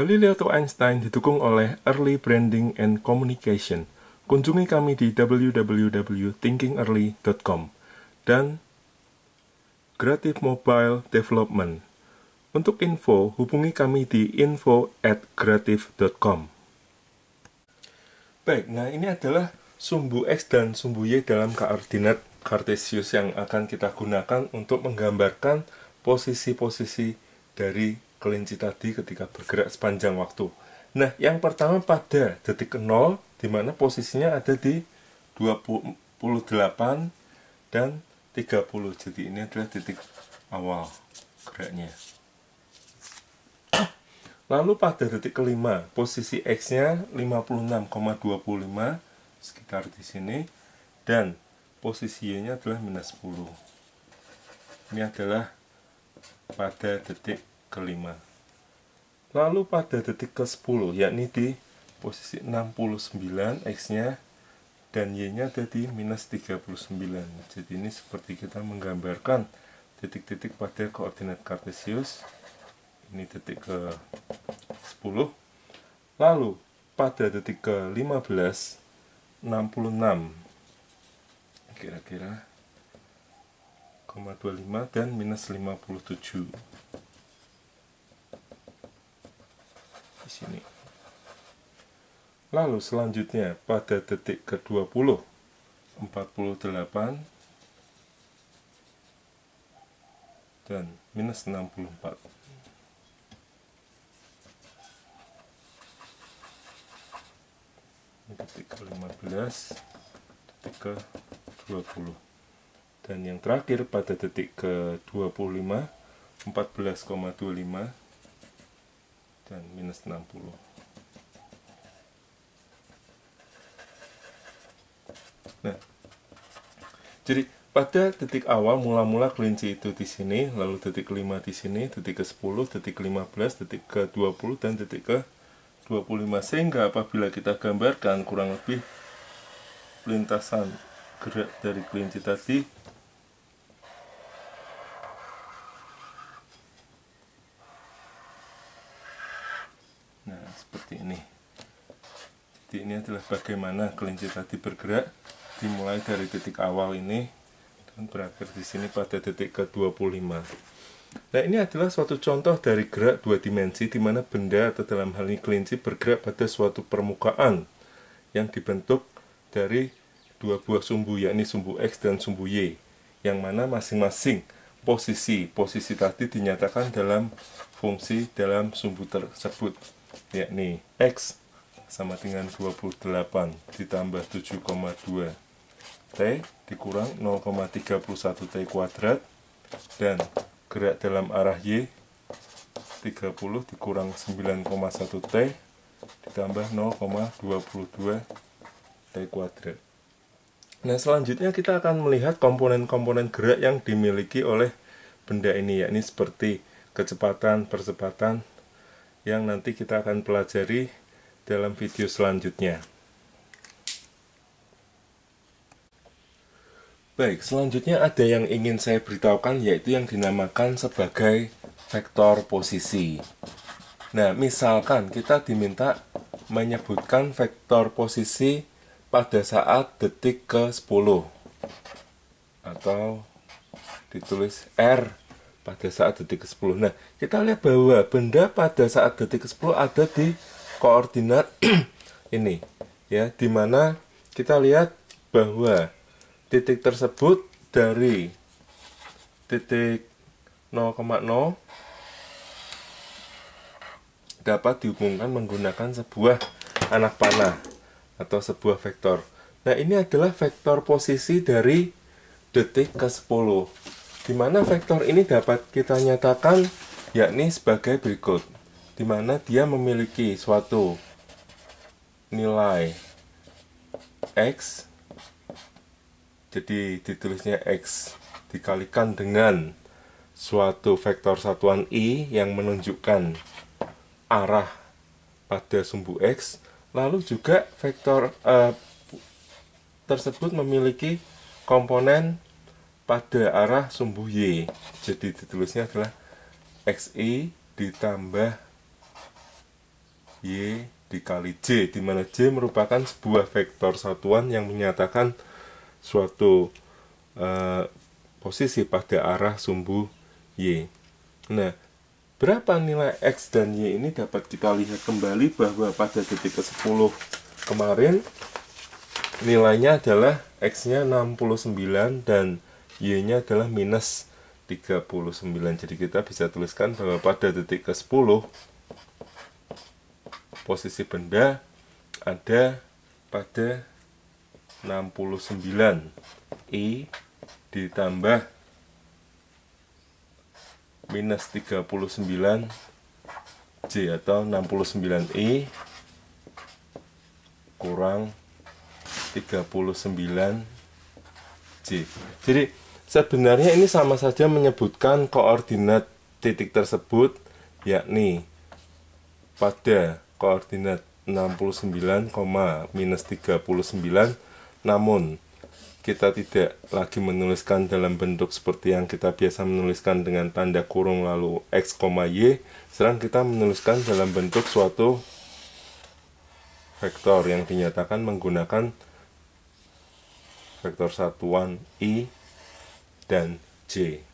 Galileo to Einstein didukung oleh Early Branding and Communication. Kunjungi kami di www.thinkingearly.com dan Creative Mobile Development. Untuk info, hubungi kami di info at Baik, nah ini adalah sumbu X dan sumbu Y dalam koordinat Cartesius yang akan kita gunakan untuk menggambarkan posisi-posisi dari kelinci tadi ketika bergerak sepanjang waktu. Nah, yang pertama pada detik 0 di mana posisinya ada di 28 dan 30. Jadi ini adalah titik awal geraknya. Lalu pada detik kelima, posisi X-nya 56,25 sekitar di sini dan posisi Y-nya adalah minus 10. Ini adalah pada detik kelima. Lalu pada detik ke-10, yakni di posisi 69, X-nya dan Y-nya minus tiga minus 39. Jadi ini seperti kita menggambarkan titik-titik pada koordinat kartesius. Ini detik ke-10. Lalu pada detik ke-15, 66 kira-kira 0,25 dan minus 57 di sini. Lalu selanjutnya pada detik ke-20 48 dan minus 64 ini detik ke-15 detik ke-20 dan yang terakhir pada detik ke-25 14,25 dan minus 60 nah jadi pada titik awal mula-mula kelinci itu di sini, lalu titik kelima di sini, titik ke 10, titik 15, titik ke 20, dan titik ke 25 sehingga apabila kita gambarkan kurang lebih lintasan gerak dari kelinci tadi seperti ini jadi ini adalah bagaimana kelinci tadi bergerak dimulai dari titik awal ini dan berakhir di sini pada titik ke 25 nah ini adalah suatu contoh dari gerak dua dimensi di mana benda atau dalam hal ini kelinci bergerak pada suatu permukaan yang dibentuk dari dua buah sumbu yakni sumbu X dan sumbu Y yang mana masing-masing posisi posisi tadi dinyatakan dalam fungsi dalam sumbu tersebut yakni X sama dengan 28 ditambah 7,2 T dikurang 0,31 T kuadrat dan gerak dalam arah Y 30 dikurang 9,1 T ditambah 0,22 T kuadrat Nah selanjutnya kita akan melihat komponen-komponen gerak yang dimiliki oleh benda ini yakni seperti kecepatan, percepatan yang nanti kita akan pelajari dalam video selanjutnya. Baik, selanjutnya ada yang ingin saya beritahukan yaitu yang dinamakan sebagai vektor posisi. Nah, misalkan kita diminta menyebutkan vektor posisi pada saat detik ke-10 atau ditulis R pada saat detik ke-10. Nah, kita lihat bahwa benda pada saat detik ke-10 ada di koordinat ini. Ya, di mana kita lihat bahwa titik tersebut dari titik 0,0 dapat dihubungkan menggunakan sebuah anak panah atau sebuah vektor. Nah, ini adalah vektor posisi dari detik ke-10. Di mana vektor ini dapat kita nyatakan yakni sebagai berikut. Di mana dia memiliki suatu nilai x jadi ditulisnya x dikalikan dengan suatu vektor satuan i yang menunjukkan arah pada sumbu x lalu juga vektor uh, tersebut memiliki komponen pada arah sumbu Y jadi ditulisnya adalah XI ditambah Y dikali J di mana J merupakan sebuah vektor satuan yang menyatakan suatu uh, posisi pada arah sumbu Y nah berapa nilai X dan Y ini dapat kita lihat kembali bahwa pada titik ke-10 kemarin nilainya adalah X nya 69 dan Y nya adalah minus 39 jadi kita bisa tuliskan bahwa pada titik ke 10 posisi benda ada pada 69 I ditambah minus 39 J atau 69 I kurang 39 J jadi Sebenarnya ini sama saja menyebutkan koordinat titik tersebut yakni pada koordinat 69, minus 39 namun kita tidak lagi menuliskan dalam bentuk seperti yang kita biasa menuliskan dengan tanda kurung lalu x, y sekarang kita menuliskan dalam bentuk suatu vektor yang dinyatakan menggunakan vektor satuan i Then G.